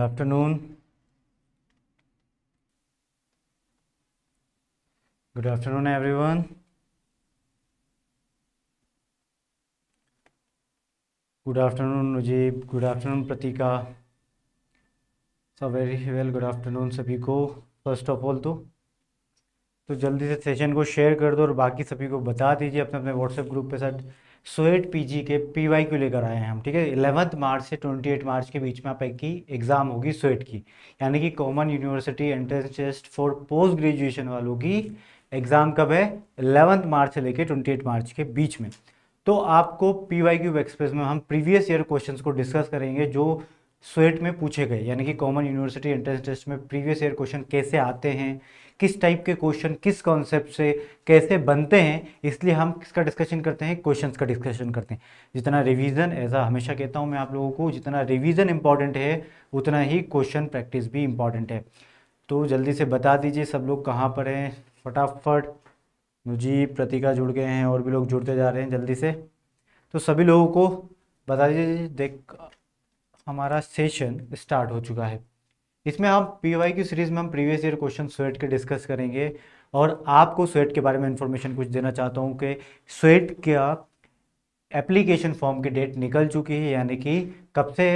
Good afternoon. Good afternoon, everyone. Good afternoon, Nujib. Good afternoon, Pratika. So very well, good afternoon sabhi ko first of all to तो जल्दी से session को share कर दो और बाकी सभी को बता दीजिए अपने अपने व्हाट्सएप ग्रुप पे साथ सोएट पीजी के पीवाई क्यू लेकर आए हैं हम ठीक है इलेवंथ मार्च से ट्वेंटी एट मार्च के बीच में आप एक की एग्ज़ाम होगी सोएट की यानी कि common university entrance test for post graduation वालों की एग्ज़ाम कब है इलेवंथ मार्च से लेकर ट्वेंटी एट मार्च के बीच में तो आपको पी वाई क्यूब एक्सप्रेस में हम प्रीवियस ईयर क्वेश्चन को डिस्कस करेंगे जो स्वेट में पूछे गए यानी कि कॉमन यूनिवर्सिटी एंट्रेंस टेस्ट में प्रीवियस ईयर क्वेश्चन कैसे आते हैं किस टाइप के क्वेश्चन किस कॉन्सेप्ट से कैसे बनते हैं इसलिए हम किसका डिस्कशन करते हैं क्वेश्चंस का डिस्कशन करते हैं जितना रिवीजन ऐसा हमेशा कहता हूँ मैं आप लोगों को जितना रिवीजन इंपॉर्टेंट है उतना ही क्वेश्चन प्रैक्टिस भी इम्पॉर्टेंट है तो जल्दी से बता दीजिए सब लोग कहाँ पर हैं फटाफट जी प्रतिका जुड़ गए हैं और भी लोग जुड़ते जा रहे हैं जल्दी से तो सभी लोगों को बता दीजिए देख हमारा सेशन स्टार्ट हो चुका है इसमें हम पी वाई की सीरीज़ में हम प्रीवियस ईयर क्वेश्चन स्वेट के डिस्कस करेंगे और आपको स्वेट के बारे में इन्फॉर्मेशन कुछ देना चाहता हूँ कि स्वेट का एप्लीकेशन फॉर्म की डेट निकल चुकी है यानी कि कब से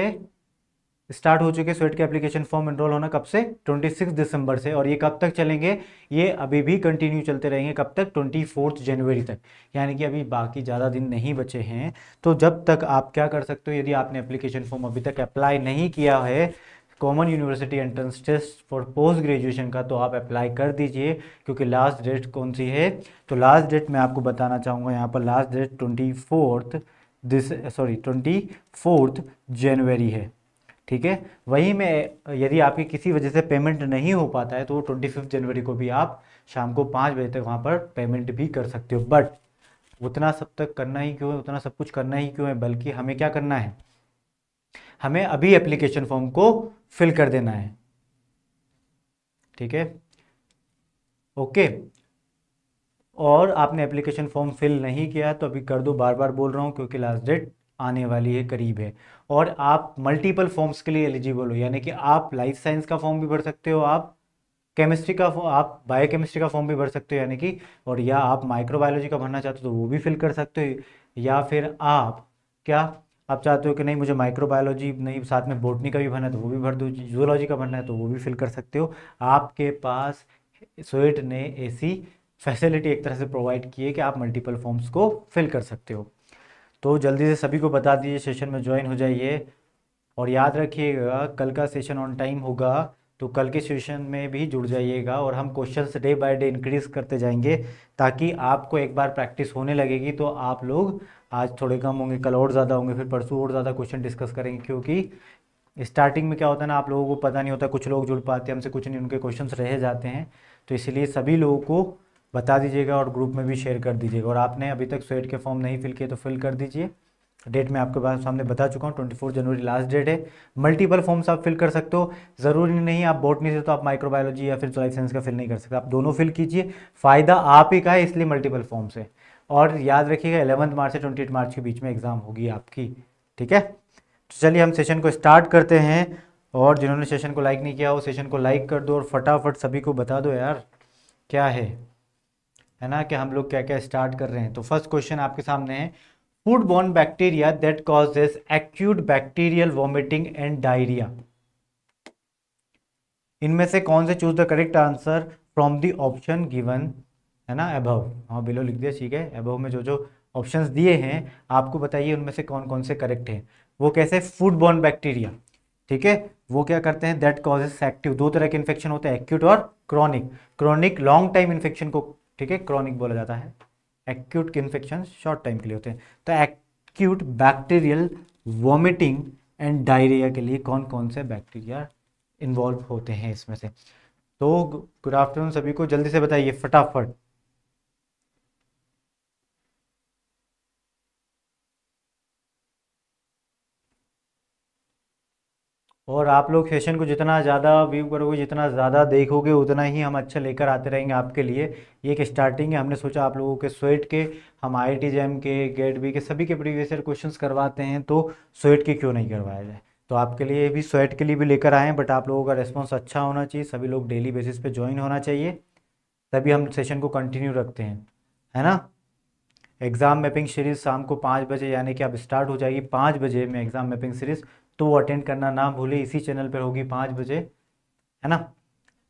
स्टार्ट हो चुके स्वेट के एप्लीकेशन फॉर्म एनरोल होना कब से 26 दिसंबर से और ये कब तक चलेंगे ये अभी भी कंटिन्यू चलते रहेंगे कब तक 24 जनवरी तक यानी कि अभी बाकी ज़्यादा दिन नहीं बचे हैं तो जब तक आप क्या कर सकते हो यदि आपने एप्लीकेशन फॉर्म अभी तक अप्लाई नहीं किया है common university entrance test for post graduation का तो आप अप्लाई कर दीजिए क्योंकि लास्ट डेट कौन सी है तो लास्ट डेट मैं आपको बताना चाहूँगा यहाँ पर last date twenty fourth this sorry twenty fourth January है ठीक है वही में यदि आपकी किसी वजह से पेमेंट नहीं हो पाता है तो ट्वेंटी फिफ्थ जनवरी को भी आप शाम को पाँच बजे तक वहाँ पर पेमेंट भी कर सकते हो बट उतना सब तक करना ही क्यों है उतना सब कुछ करना ही क्यों है बल्कि हमें क्या करना है हमें अभी एप्लीकेशन फॉर्म को फिल कर देना है ठीक है ओके और आपने एप्लीकेशन फॉर्म फिल नहीं किया तो अभी कर दो बार बार बोल रहा हूँ क्योंकि लास्ट डेट आने वाली है करीब है और आप मल्टीपल फॉर्म्स के लिए एलिजिबल हो यानी कि आप लाइफ साइंस का फॉर्म भी भर सकते हो आप केमिस्ट्री का आप बायोकेमिस्ट्री का फॉर्म भी भर सकते हो यानी कि और या आप माइक्रोबायोलॉजी का भरना चाहते हो तो वो भी फिल कर सकते हो या फिर आप क्या आप चाहते हो कि नहीं मुझे माइक्रोबायोलॉजी नहीं साथ में बोटनी का भी भरना है तो वो भी भर दो जूलॉजी का भरना है तो वो भी फिल कर सकते हो आपके पास स्वेट ने ऐसी फैसिलिटी एक तरह से प्रोवाइड की है कि आप मल्टीपल फॉर्म्स को फिल कर सकते हो तो जल्दी से सभी को बता दीजिए सेशन में ज्वाइन हो जाइए और याद रखिएगा कल का सेशन ऑन टाइम होगा तो कल के सेशन में भी जुड़ जाइएगा और हम question day by day increase करते जाएंगे ताकि आपको एक बार प्रैक्टिस होने लगेगी तो आप लोग आज थोड़े कम होंगे कल और ज़्यादा होंगे फिर परसों और ज़्यादा क्वेश्चन डिस्कस करेंगे क्योंकि स्टार्टिंग में क्या होता है ना आप लोगों को पता नहीं होता कुछ लोग जुड़ पाते हैं हमसे कुछ नहीं उनके क्वेश्चन रह जाते हैं तो इसलिए सभी लोगों को बता दीजिएगा और ग्रुप में भी शेयर कर दीजिएगा और आपने अभी तक स्वेट के फॉर्म नहीं फिल किए तो फिल कर दीजिए डेट मैं आपके पास सामने बता चुका हूँ twenty four January last date है मल्टीपल फॉर्म्स आप फिल कर सकते हो ज़रूरी नहीं आप नहीं से तो आप माइक्रोबायोलॉजी या फिर लाइफ साइंस का फिल नहीं कर सकते आप दोनों फिल कीजिए फ़ायदा आप ही का है इसलिए मल्टीपल फॉर्म्स है और याद रखिएगा एलेवंथ मार्च से ट्वेंटी मार्च के बीच में एग्ज़ाम होगी आपकी ठीक है तो चलिए हम सेशन को स्टार्ट करते हैं और जिन्होंने सेशन को लाइक नहीं किया वो सेशन को लाइक कर दो और फटाफट सभी को बता दो यार क्या है है ना कि हम लोग क्या क्या स्टार्ट कर रहे हैं तो फर्स्ट क्वेश्चन आपके सामने है food borne bacteria that causes acute bacterial vomiting and diarrhoea इनमें से कौन से choose the correct answer from the option given है ना अबव हाँ बिलो लिख दिया ठीक है अबव में जो जो ऑप्शंस दिए हैं आपको बताइए उनमें से कौन कौन से करेक्ट हैं वो कैसे फूड बॉर्न बैक्टीरिया ठीक है वो क्या करते हैं दैट कॉजेस एक्टिव दो तरह के इन्फेक्शन होते हैं एक्यूट और chronic chronic long time infection को ठीक है क्रॉनिक बोला जाता है एक्यूट के इन्फेक्शन शॉर्ट टाइम के लिए होते हैं तो acute bacterial vomiting and diarrhoea के लिए कौन कौन से बैक्टीरिया इन्वॉल्व होते हैं इसमें से तो गुड आफ्टरनून सभी को जल्दी से बताइए फटाफट और आप लोग सेशन को जितना ज़्यादा व्यू करोगे जितना ज़्यादा देखोगे उतना ही हम अच्छा लेकर आते रहेंगे आपके लिए ये एक स्टार्टिंग है हमने सोचा आप लोगों के स्वेट के हम आई टी जैम के गेट बी के सभी के प्रीवियस ईयर क्वेश्चन करवाते हैं तो स्वेट के क्यों नहीं करवाया जाए तो आपके लिए भी स्वेट के लिए भी लेकर आएँ बट आप लोगों का रिस्पॉन्स अच्छा होना चाहिए सभी लोग डेली बेसिस पे ज्वाइन होना चाहिए तभी हम सेशन को कंटिन्यू रखते हैं है ना एग्ज़ाम मैपिंग सीरीज़ शाम को पाँच बजे यानी कि अब स्टार्ट हो जाएगी पाँच बजे में एग्ज़ाम मैपिंग सीरीज़ तो वो अटेंड करना ना भूले इसी चैनल पर होगी पाँच बजे है ना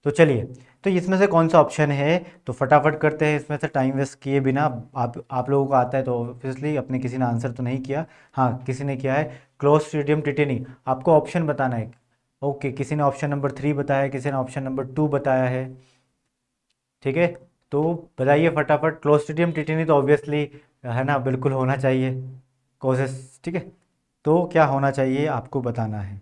तो चलिए तो इसमें से कौन सा ऑप्शन है तो फटाफट करते हैं इसमें से टाइम वेस्ट किए बिना आप आप लोगों को आता है तो ऑब्वियसली अपने किसी ने आंसर तो नहीं किया हाँ किसी ने किया है क्लोज स्टेडियम टिटेनी आपको ऑप्शन बताना है ओके किसी ने ऑप्शन नंबर थ्री बताया किसी ने ऑप्शन नंबर टू बताया है ठीक है तो बताइए फटाफट क्लोज स्टेडियम टिटेनी तो ऑब्वियसली है ना बिल्कुल होना चाहिए कोर्सेस ठीक है तो क्या होना चाहिए आपको बताना है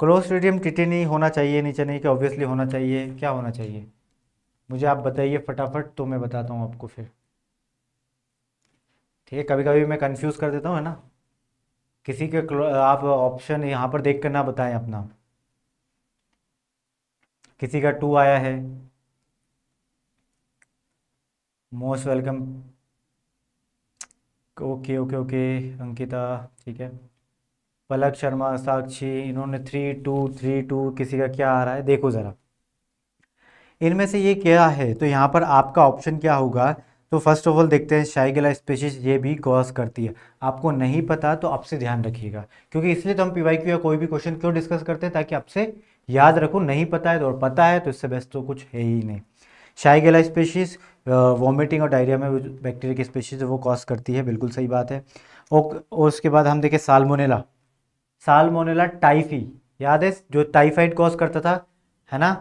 क्लोस्ट्रीडियम टिटेनी होना चाहिए नीचे नहीं कि ऑब्वियसली होना चाहिए क्या होना चाहिए मुझे आप बताइए फटाफट तो मैं बताता हूँ आपको फिर ठीक है कभी कभी मैं कंफ्यूज कर देता हूँ है ना किसी के आप ऑप्शन यहाँ पर देख कर ना बताएं अपना किसी का टू आया है most welcome okay okay okay Ankita ठीक है पलक शर्मा साक्षी इन्होंने थ्री टू थ्री टू किसी का क्या आ रहा है देखो ज़रा इनमें से ये क्या है तो यहाँ पर आपका ऑप्शन क्या होगा तो फर्स्ट ऑफ ऑल देखते हैं शाइगला स्पेशिस ये भी गॉस करती है आपको नहीं पता तो आपसे ध्यान रखिएगा क्योंकि इसलिए तो हम पी या कोई भी क्वेश्चन क्यों डिस्कस करते हैं ताकि आपसे याद रखो नहीं पता है तो और पता है तो इससे बेस्ट तो कुछ है ही नहीं शाइगला स्पेशिस वॉमिटिंग और डायरिया में बैक्टीरिया की स्पेशीज वो कॉज करती है बिल्कुल सही बात है और उसके बाद हम देखें सालमोनेला सालमोनेला टाइफी याद है जो टाइफाइड कॉज करता था है ना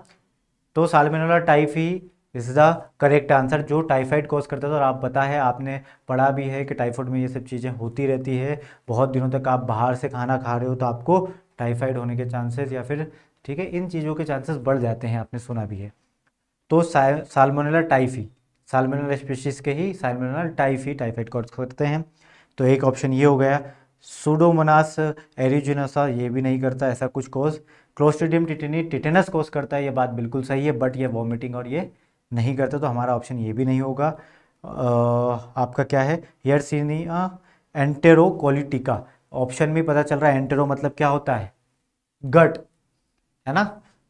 तो salmonella typhi is the correct answer जो टाइफाइड कॉज करता था और आप पता है आपने पढ़ा भी है कि टाइफाइड में ये सब चीज़ें होती रहती है बहुत दिनों तक आप बाहर से खाना खा रहे हो तो आपको टाइफाइड होने के चांसेस या फिर ठीक है इन चीज़ों के चांसेस बढ़ जाते हैं आपने सुना भी है तो सालमोनेला टाइफी सालमोनल स्पीशीज़ के ही सालमोनल टाइफी ही टाइफाइड कॉर्ड करते हैं तो एक ऑप्शन ये हो गया सुडोमोनास एरिजुनसा ये भी नहीं करता ऐसा कुछ कोस क्लोस्टिडियम टिटनी टिटेनस कोस करता है ये बात बिल्कुल सही है बट ये वॉमिटिंग और ये नहीं करता तो हमारा ऑप्शन ये भी नहीं होगा आपका क्या है यरसिनिया एंटेरोक्वालिटिका ऑप्शन में पता चल रहा है एंटेरो मतलब क्या होता है गट है ना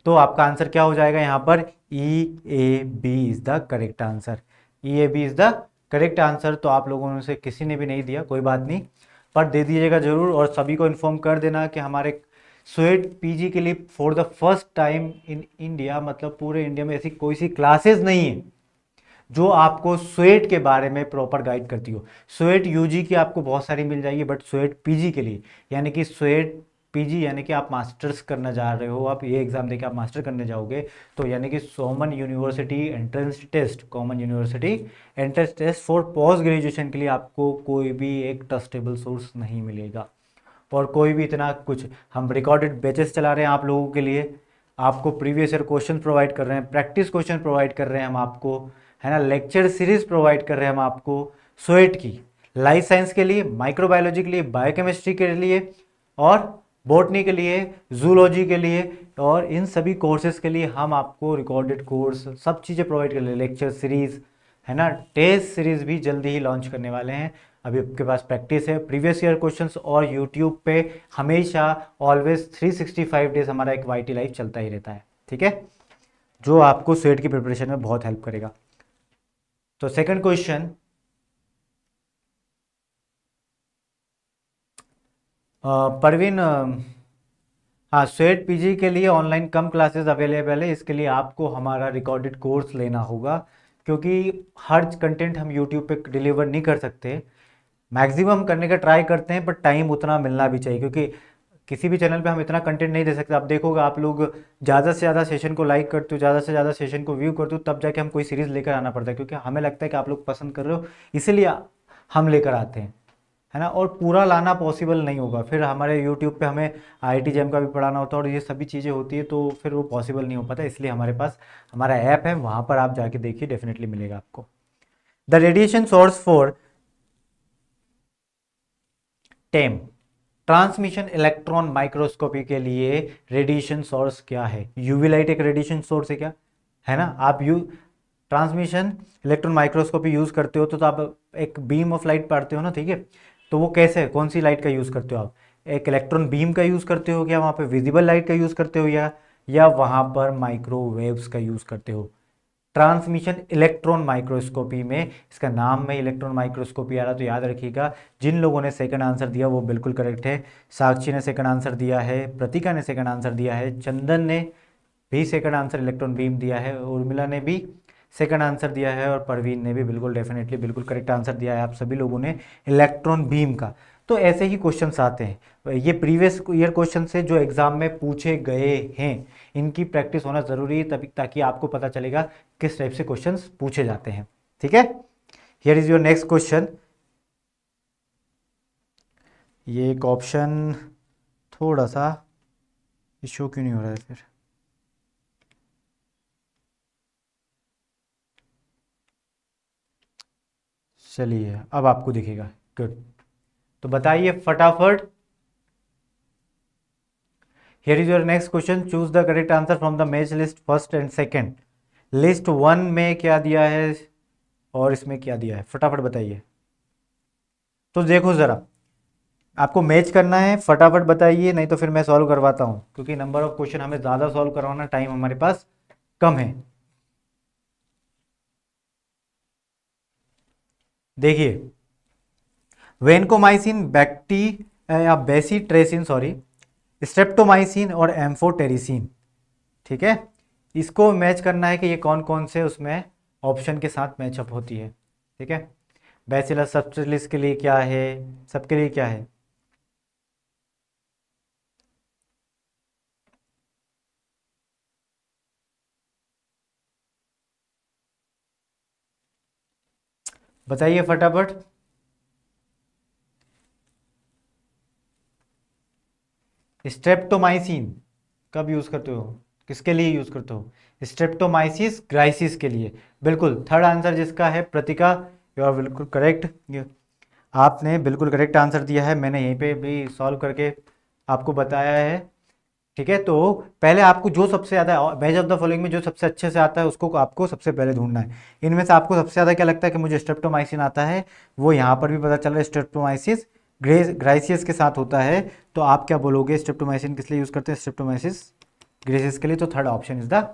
तो आपका आंसर क्या हो जाएगा यहाँ पर E A B is the correct answer ये B is the correct answer तो आप लोगों ने से किसी ने भी नहीं दिया कोई बात नहीं पर दे दीजिएगा ज़रूर और सभी को इन्फॉर्म कर देना कि हमारे स्वेट पीजी के लिए for the first time in India मतलब पूरे इंडिया में ऐसी कोई सी क्लासेस नहीं है जो आपको स्वेट के बारे में प्रॉपर गाइड करती हो स्वेट यूजी की आपको बहुत सारी मिल जाएगी बट स्वेट पीजी के लिए यानी कि स्वेट पीजी यानी कि आप मास्टर्स करने जा रहे हो आप ये एग्ज़ाम देके आप मास्टर करने जाओगे तो यानी कि common university entrance test common university entrance test for post graduation के लिए आपको कोई भी एक ट्रस्टेबल सोर्स नहीं मिलेगा और कोई भी इतना कुछ हम रिकॉर्डेड बैचेस चला रहे हैं आप लोगों के लिए आपको प्रीवियस ईयर क्वेश्चन प्रोवाइड कर रहे हैं प्रैक्टिस क्वेश्चन प्रोवाइड कर रहे हैं हम आपको है ना लेक्चर सीरीज प्रोवाइड कर रहे हैं हम आपको सोएट की लाइफ साइंस के लिए माइक्रोबायोलॉजी के लिए बायोकेमिस्ट्री के लिए और बॉटनी के लिए जूलॉजी के लिए और इन सभी कोर्सेज के लिए हम आपको रिकॉर्डेड कोर्स सब चीज़ें प्रोवाइड कर रहे लेक्चर सीरीज़ है ना टेस्ट सीरीज़ भी जल्दी ही लॉन्च करने वाले हैं अभी आपके पास प्रैक्टिस है प्रीवियस ईयर क्वेश्चंस और यूट्यूब पे हमेशा ऑलवेज 365 डेज हमारा एक वाई लाइफ चलता ही रहता है ठीक है जो आपको सेट की प्रिपरेशन में बहुत हेल्प करेगा तो सेकंड क्वेश्चन परवीन हाँ स्वेट पीजी के लिए ऑनलाइन कम क्लासेस अवेलेबल है इसके लिए आपको हमारा रिकॉर्डेड कोर्स लेना होगा क्योंकि हर कंटेंट हम यूट्यूब पे डिलीवर नहीं कर सकते मैक्सिमम करने का ट्राई करते हैं पर टाइम उतना मिलना भी चाहिए क्योंकि किसी भी चैनल पे हम इतना कंटेंट नहीं दे सकते आप देखोगे आप लोग ज़्यादा से ज़्यादा सेशन को लाइक करते हो ज़्यादा से ज़्यादा सेशन को व्यू करते हो तब जाके हम कोई सीरीज़ लेकर आना पड़ता है क्योंकि हमें लगता है कि आप लोग पसंद कर रहे हो इसीलिए हम लेकर आते हैं है ना और पूरा लाना पॉसिबल नहीं होगा फिर हमारे यूट्यूब पे हमें आई टी का भी पढ़ाना होता है और ये सभी चीज़ें होती है तो फिर वो पॉसिबल नहीं हो पाता इसलिए हमारे पास हमारा ऐप है वहाँ पर आप जाके देखिए डेफिनेटली मिलेगा आपको the radiation source for TEM transmission electron microscopy के लिए रेडिएशन सोर्स क्या है यूवी लाइट एक रेडिएशन सोर्स है क्या है ना आप you transmission electron microscopy use करते हो तो, तो आप एक बीम ऑफ लाइट पढ़ते हो ना ठीक है तो वो कैसे कौन सी लाइट का यूज़ करते हो आप एक इलेक्ट्रॉन बीम का यूज़ करते हो या वहाँ पर विजिबल लाइट का यूज़ करते हो या या वहाँ पर माइक्रोवेव्स का यूज़ करते हो ट्रांसमिशन इलेक्ट्रॉन माइक्रोस्कोपी में इसका नाम में इलेक्ट्रॉन माइक्रोस्कोपी आ रहा तो याद रखिएगा जिन लोगों ने सेकंड आंसर दिया वो बिल्कुल करेक्ट है साक्षी ने सेकंड आंसर दिया है प्रतीका ने सेकंड आंसर दिया है चंदन ने भी सेकंड आंसर इलेक्ट्रॉन बीम दिया है उर्मिला ने भी सेकंड आंसर दिया है और परवीन ने भी बिल्कुल डेफिनेटली बिल्कुल करेक्ट आंसर दिया है आप सभी लोगों ने इलेक्ट्रॉन बीम का तो ऐसे ही क्वेश्चन आते हैं ये प्रीवियस ईयर क्वेश्चन से जो एग्ज़ाम में पूछे गए हैं इनकी प्रैक्टिस होना ज़रूरी है तभी ताकि आपको पता चलेगा किस टाइप से क्वेश्चन पूछे जाते हैं ठीक है here is your next question ये एक ऑप्शन थोड़ा सा इशो क्यों नहीं हो रहा है फिर चलिए अब आपको दिखेगा गुड तो बताइए फटाफट here is your next question choose the correct answer from the match list first and second list one में क्या दिया है और इसमें क्या दिया है फटाफट बताइए तो देखो ज़रा आपको मैच करना है फटाफट बताइए नहीं तो फिर मैं सॉल्व करवाता हूं क्योंकि नंबर ऑफ क्वेश्चन हमें ज़्यादा सॉल्व करवाना टाइम हमारे पास कम है देखिए वेनकोमाइसिन बैक्टी या बेसी ट्रेसिन सॉरी स्ट्रेप्टोमाइसिन और एम्फोटेरिसिन ठीक है इसको मैच करना है कि ये कौन कौन से उसमें ऑप्शन के साथ मैचअप होती है ठीक है बैसिलस सबसिलिस के लिए क्या है सबके लिए क्या है बताइए फटाफट स्ट्रेप्टोमाइसिन कब यूज करते हो किसके लिए यूज करते हो स्ट्रेप्टोमाइसिस ग्राइसिस के लिए बिल्कुल थर्ड आंसर जिसका है प्रतिका यू आर बिल्कुल करेक्ट आपने बिल्कुल करेक्ट आंसर दिया है मैंने यहीं पे भी सॉल्व करके आपको बताया है ठीक है तो पहले आपको जो सबसे ज़्यादा बेज ऑफ द फॉलोइंग में जो सबसे अच्छे से आता है उसको आपको सबसे पहले ढूंढना है इनमें से आपको सबसे ज़्यादा क्या लगता है कि मुझे स्ट्रेप्टोमाइसिन आता है वो यहाँ पर भी पता चल रहा है स्ट्रेप्टोमाइसिस ग्राइसियस के साथ होता है तो आप क्या बोलोगे स्ट्रेप्टोमाइसिन किस लिए यूज़ करते हैं स्ट्रेप्टोमाइसिस ग्रेसिस के लिए तो थर्ड ऑप्शन इज द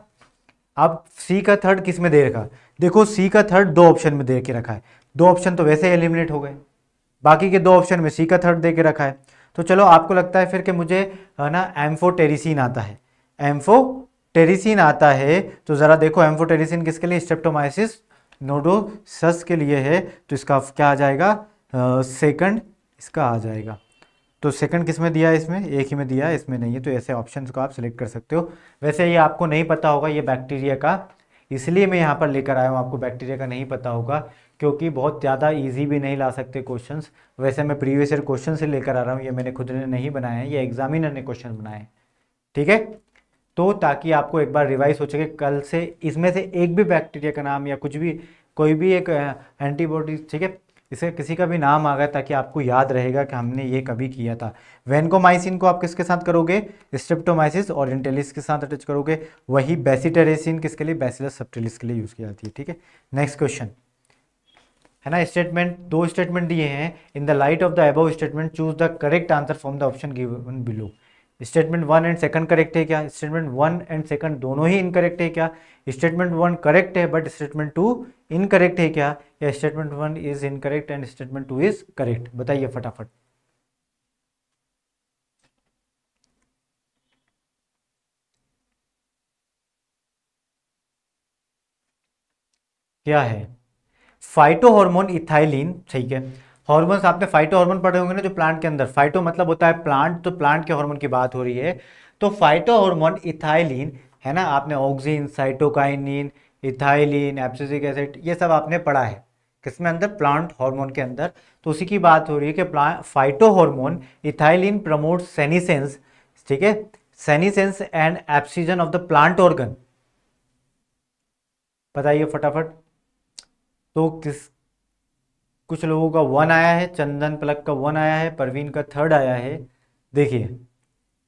अब सी का थर्ड किस में दे रखा देखो सी का थर्ड दो ऑप्शन में दे के रखा है दो ऑप्शन तो वैसे एलिमिनेट हो गए बाकी के दो ऑप्शन में सी का थर्ड दे के रखा है तो चलो आपको लगता है फिर कि मुझे है ना एम्फोटेरिसिन आता है एम्फोटेरिसिन आता है तो ज़रा देखो एम्फोटेरिसिन किसके लिए स्टेप्टोमाइसिस नोडोसस के लिए है तो इसका क्या आ जाएगा सेकंड इसका आ जाएगा तो सेकंड किस में दिया है इसमें एक ही में दिया है इसमें नहीं है तो ऐसे ऑप्शंस को आप सिलेक्ट कर सकते हो वैसे ये आपको नहीं पता होगा ये बैक्टीरिया का इसलिए मैं यहाँ पर लेकर आया हूँ आपको बैक्टीरिया का नहीं पता होगा क्योंकि बहुत ज़्यादा इजी भी नहीं ला सकते क्वेश्चंस वैसे मैं प्रीवियस ईयर क्वेश्चन से लेकर आ रहा हूँ ये मैंने खुद ने नहीं बनाए हैं ये एग्जामिनर ने क्वेश्चन बनाए हैं ठीक है तो ताकि आपको एक बार रिवाइज हो सके कल से इसमें से एक भी बैक्टीरिया का नाम या कुछ भी कोई भी एक एंटीबॉडी ठीक है इसे किसी का भी नाम आ गया ताकि आपको याद रहेगा कि हमने ये कभी किया था वैनकोमाइसिन को आप किसके साथ करोगे स्ट्रिप्टोमाइसिस और इंटेलिस के साथ अटैच करोगे वही बेसिटेरेसिन किसके लिए बेसिलस सप्टिलिस के लिए यूज़ की जाती है ठीक है नेक्स्ट क्वेश्चन है ना स्टेटमेंट दो स्टेटमेंट दिए हैं in the light of the above statement choose the correct answer from the option given below statement one and second correct है क्या स्टेटमेंट वन एंड सेकंड दोनों ही इनकरेक्ट है क्या स्टेटमेंट वन करेक्ट है but statement two incorrect है क्या या statement one is incorrect and statement two is correct बताइए फटाफट क्या है फाइटो हॉर्मोन इथाइलिन ठीक है हार्मोन्स आपने फाइटो हॉर्मोन पढ़े होंगे ना जो प्लांट के अंदर फाइटो मतलब होता है प्लांट तो प्लांट के हार्मोन की बात हो रही है तो फाइटो हॉर्मोन इथाइलिन है ना आपने auxin cytokinin ethylene abscisic acid ये सब आपने पढ़ा है किसमें अंदर प्लांट हार्मोन के अंदर तो उसी की बात हो रही है कि plant phyto hormone ethylene promote senescence ठीक है senescence and abscission of the plant organ बताइए फटाफट तो किस कुछ लोगों का वन आया है चंदन पलक का वन आया है परवीन का थर्ड आया है देखिए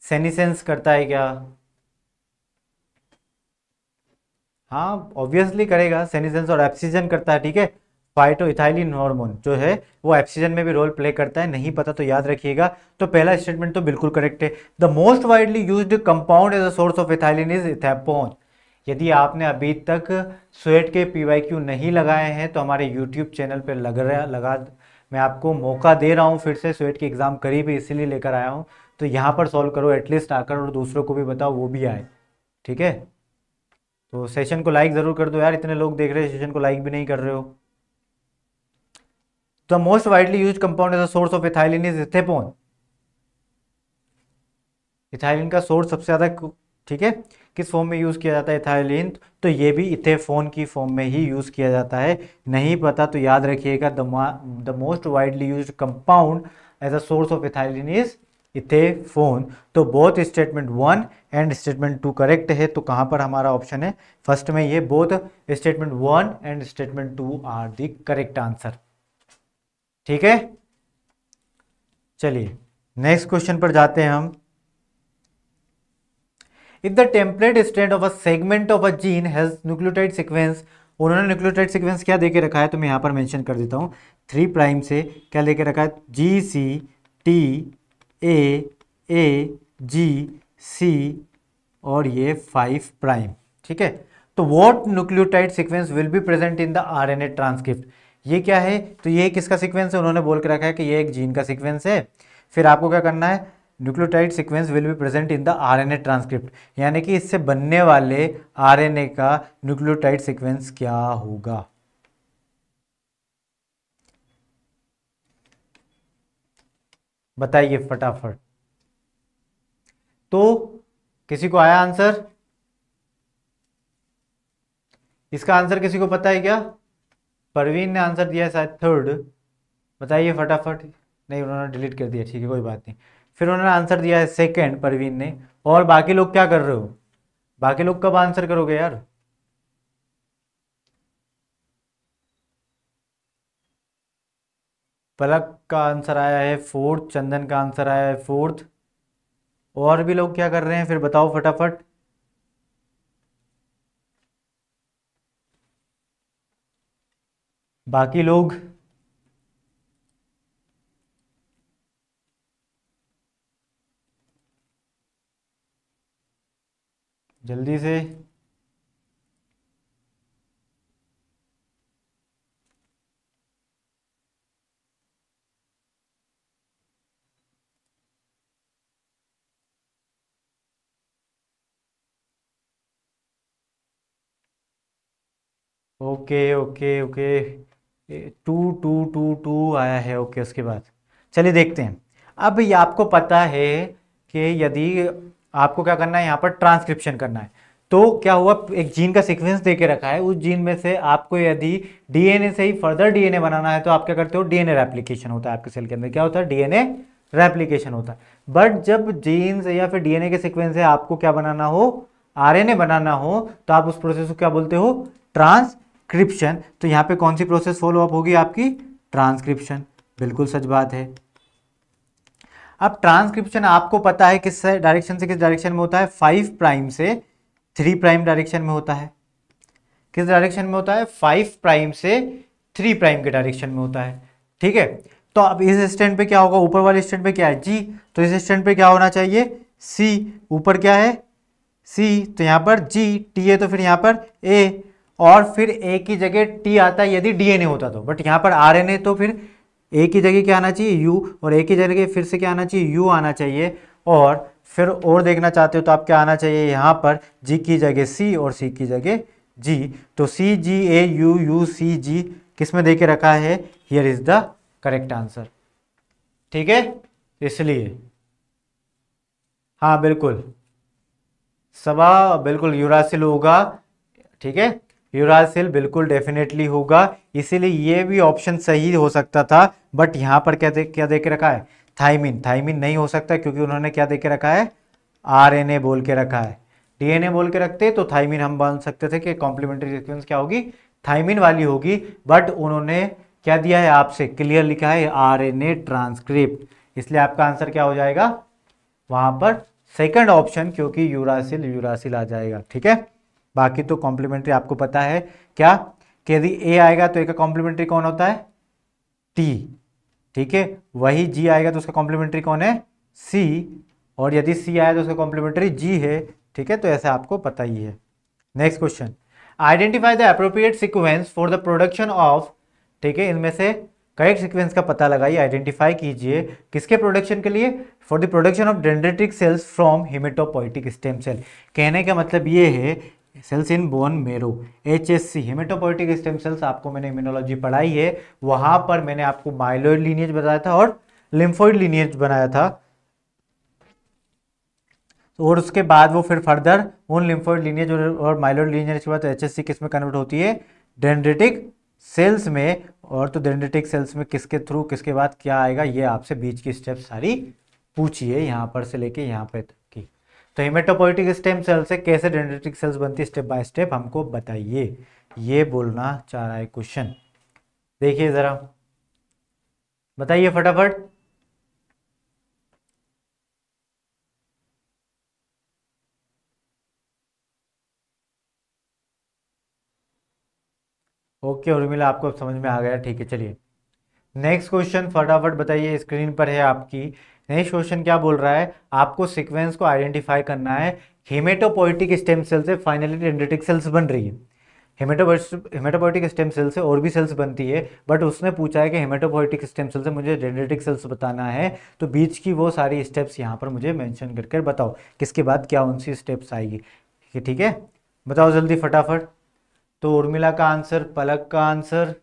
सेनिसेंस करता है क्या हाँ ऑब्वियसली करेगा सेनिसेंस और एप्सीजन करता है ठीक है फाइटो इथाइलिन हार्मोन जो है वो एप्सीजन में भी रोल प्ले करता है नहीं पता तो याद रखिएगा तो पहला स्टेटमेंट तो बिल्कुल करेक्ट है the most widely use compound as a source of ethylene is ethephon यदि आपने अभी तक स्वेट के पी नहीं लगाए हैं तो हमारे यूट्यूब चैनल पर लग रहा लगा मैं आपको मौका दे रहा हूँ फिर से स्वेट के एग्ज़ाम करीब इसीलिए लेकर आया हूँ तो यहाँ पर सॉल्व करो एटलीस्ट आकर और दूसरों को भी बताओ वो भी आए ठीक है तो सेशन को लाइक ज़रूर कर दो यार इतने लोग देख रहे हैं सेशन को लाइक भी नहीं कर रहे हो the most widely use compound is a source of ethylene ethylene का सोर्स सबसे ज़्यादा ठीक है किस फॉर्म में यूज़ किया जाता है इथाइलिन तो ये भी इथेफोन की फॉर्म में ही यूज़ किया जाता है नहीं पता तो याद रखिएगा the most widely use compound as a source of ethylene is ethephon तो both statement one and statement two correct है तो कहाँ पर हमारा ऑप्शन है फर्स्ट में ये both statement one and statement two are the correct answer ठीक है चलिए नेक्स्ट क्वेश्चन पर जाते हैं हम if the template stand of a segment of a gene has nucleotide sequence उन्होंने न्यूक्लियोटाइड सीक्वेंस क्या देके रखा है तो मैं यहाँ पर मेंशन कर देता हूँ थ्री प्राइम से क्या देके रखा है जी सी टी ए ए जी सी और ये फाइव प्राइम ठीक है तो what nucleotide sequence will be present in the RNA transcript ये क्या है तो ये किसका सीक्वेंस है उन्होंने बोल के रखा है कि ये एक जीन का सीक्वेंस है फिर आपको क्या करना है nucleotide sequence will be present in the RNA transcript यानी कि इससे बनने वाले आरएनए का न्यूक्लियोटाइड सीक्वेंस क्या होगा बताइए फटाफट तो किसी को आया आंसर इसका आंसर किसी को पता है क्या परवीन ने आंसर दिया शायद थर्ड बताइए फटाफट नहीं उन्होंने डिलीट कर दिया ठीक है कोई बात नहीं फिर उन्होंने आंसर दिया है सेकेंड परवीन ने और बाकी लोग क्या कर रहे हो बाकी लोग कब आंसर करोगे यार पलक का आंसर आया है फोर्थ चंदन का आंसर आया है फोर्थ और भी लोग क्या कर रहे हैं फिर बताओ फटाफट बाकी लोग जल्दी से okay okay okay two two two two आया है ओके उसके बाद चलिए देखते हैं अब ये आपको पता है कि यदि आपको क्या करना है यहाँ पर ट्रांसक्रिप्शन करना है तो क्या हुआ एक जीन का सीक्वेंस दे के रखा है उस जीन में से आपको यदि डीएनए से ही फर्दर डीएनए बनाना है तो आप क्या करते हो डीएनए रेप्लिकेशन होता है आपके सेल के अंदर क्या होता है डीएनए रेप्लिकेशन होता है बट जब जीन से या फिर डीएनए के सीक्वेंस से आपको क्या बनाना हो आरएनए बनाना हो तो आप उस प्रोसेस को क्या बोलते हो ट्रांसक्रिप्शन तो यहाँ पे कौन सी प्रोसेस फॉलो अप होगी आपकी ट्रांसक्रिप्शन बिल्कुल सच बात है अब ट्रांसक्रिप्शन आपको पता है किस डायरेक्शन से किस डायरेक्शन में होता है फाइव प्राइम से थ्री प्राइम डायरेक्शन में होता है किस डायरेक्शन में होता है फाइव प्राइम से थ्री प्राइम के डायरेक्शन में होता है ठीक है तो अब इस स्टैंड पे क्या होगा ऊपर वाले स्टैंड पे क्या है जी तो इस स्टैंड पे क्या होना चाहिए सी ऊपर क्या है सी तो यहाँ पर जी टी ए तो फिर यहाँ पर ए और फिर ए की जगह टी आता है यदि डीएनए होता तो बट यहाँ पर ए तो फिर ए की जगह क्या आना चाहिए यू और ए की जगह फिर से क्या आना चाहिए यू आना चाहिए और फिर और देखना चाहते हो तो आप क्या आना चाहिए यहाँ पर जी की जगह सी और सी की जगह जी तो सी जी ए यू यू सी जी किस में दे के रखा है here is the correct answer ठीक है इसलिए हाँ बिल्कुल सवा बिल्कुल यूरासिल होगा ठीक है यूरासिल बिल्कुल डेफिनेटली होगा इसीलिए ये भी ऑप्शन सही हो सकता था बट यहाँ पर क्या दे क्या दे के रखा है थाइमिन थाइमिन नहीं हो सकता क्योंकि उन्होंने क्या दे के रखा है आरएनए बोल के रखा है डीएनए बोल के रखते तो थाइमिन हम बन सकते थे कि कॉम्प्लीमेंट्री सिक्वेंस क्या होगी थाइमिन वाली होगी बट उन्होंने क्या दिया है आपसे क्लियर लिखा है ए ट्रांसक्रिप्ट इसलिए आपका आंसर क्या हो जाएगा वहाँ पर सेकेंड ऑप्शन क्योंकि यूरासिल यूरासिल आ जाएगा ठीक है बाकी तो कॉम्प्लीमेंट्री आपको पता है क्या कि यदि ए आएगा तो ए का कॉम्प्लीमेंट्री कौन होता है टी ठीक है वही जी आएगा तो उसका कॉम्प्लीमेंट्री कौन है सी और यदि सी आया तो उसका कॉम्प्लीमेंट्री जी है ठीक है तो ऐसा आपको पता ही है next question identify the appropriate sequence for the production of ठीक है इनमें से करेक्ट सिक्वेंस का पता लगाइए आइडेंटिफाई कीजिए किसके प्रोडक्शन के लिए for the production of dendritic cells from hematopoietic stem cell कहने का मतलब ये है cells in bone marrow H S C hematopoietic stem cells आपको मैंने इम्यूनोलॉजी पढ़ाई है वहां पर मैंने आपको माइलोइड लीनियज बताया था और लिम्फोइड लीनियज बनाया था और उसके बाद वो फिर फर्दर उन लिम्फोइड लीनियज और माइलोइड लीनियज के बाद एच एस सी किस में कन्वर्ट होती है डेंड्रेटिक सेल्स में और तो डेंड्रेटिक सेल्स में किसके थ्रू किसके बाद क्या आएगा ये आपसे बीच की स्टेप सारी पूछिए यहाँ पर से लेके यहाँ पे तो हिमेटोपोइटिक स्टेम सेल से कैसे डेंड्रेटिक सेल्स बनती है स्टेप बाय स्टेप हमको बताइए ये बोलना चाह रहा है क्वेश्चन देखिए ज़रा बताइए फटाफट ओके उर्मिला आपको समझ में आ गया ठीक है चलिए नेक्स्ट क्वेश्चन फटाफट बताइए स्क्रीन पर है आपकी नेक्स्ट क्वेश्चन क्या बोल रहा है आपको सिक्वेंस को आइडेंटिफाई करना है हेमेटोपोइटिक स्टेम सेल से फाइनली डेंड्रेटिक सेल्स बन रही है हेमेटोपोइटिक स्टेम सेल से और भी सेल्स बनती है बट उसने पूछा है कि हेमेटोपोइटिक स्टेम सेल से मुझे डेंड्रेटिक सेल्स बताना है तो बीच की वो सारी स्टेप्स यहाँ पर मुझे मैंशन करके बताओ किसके बाद क्या कौन सी स्टेप्स आएगी ठीक है बताओ जल्दी फटाफट तो उर्मिला का आंसर पलक का आंसर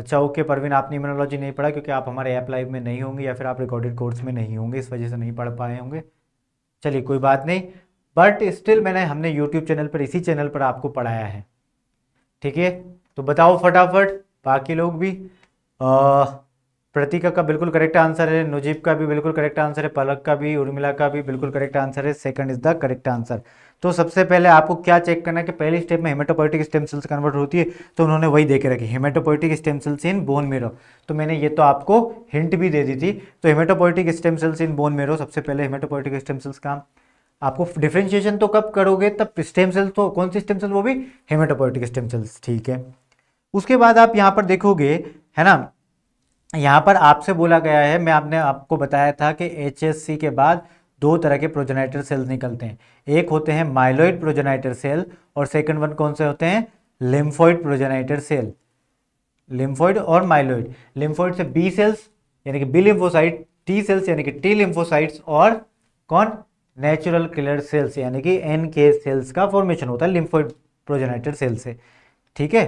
अच्छा ओके परवीन आपने इम्यूनोलॉजी नहीं पढ़ा क्योंकि आप हमारे ऐप लाइव में नहीं होंगे या फिर आप रिकॉर्डेड कोर्स में नहीं होंगे इस वजह से नहीं पढ़ पाए होंगे चलिए कोई बात नहीं बट स्टिल मैंने हमने यूट्यूब चैनल पर इसी चैनल पर आपको पढ़ाया है ठीक है तो बताओ फटाफट बाकी लोग भी आ, प्रतीका का बिल्कुल करेक्ट आंसर है नुजीब का भी बिल्कुल करेक्ट आंसर है पलक का भी उर्मिला का भी बिल्कुल करेक्ट आंसर है second is the correct answer तो सबसे पहले आपको क्या चेक करना है कि पहले स्टेप में हेमेटोपोइटिक स्टेम सेल्स कन्वर्ट होती है तो उन्होंने वही देखे रखी hematopoietic stem cells in bone marrow तो मैंने ये तो आपको हिंट भी दे दी थी तो hematopoietic stem cells in bone marrow सबसे पहले हेमेटोपोइटिक स्टेम सेल्स काम आपको डिफ्रेंशिएशन तो कब करोगे तब स्टेम सेल्स तो कौन सी स्टेम सेल वो भी हेमेटोपोइटिक स्टेम सेल्स ठीक है उसके बाद आप यहाँ पर देखोगे है ना यहाँ पर आपसे बोला गया है मैं आपने आपको बताया था कि एच के बाद दो तरह के प्रोजेनाइटर सेल्स निकलते हैं एक होते हैं माइलोइड प्रोजेनाइटर सेल और सेकंड वन कौन से होते हैं लिम्फोइड प्रोजेनाइटर सेल लिम्फोइड और माइलोइड लिम्फोइड से बी सेल्स यानी कि बी लिम्फोसाइट टी सेल्स यानी कि टी लिम्फोसाइट्स और कौन नेचुरल किलर सेल्स यानी कि एन के सेल्स का फॉर्मेशन होता है लिम्फोइड प्रोजेनाइटर सेल से ठीक है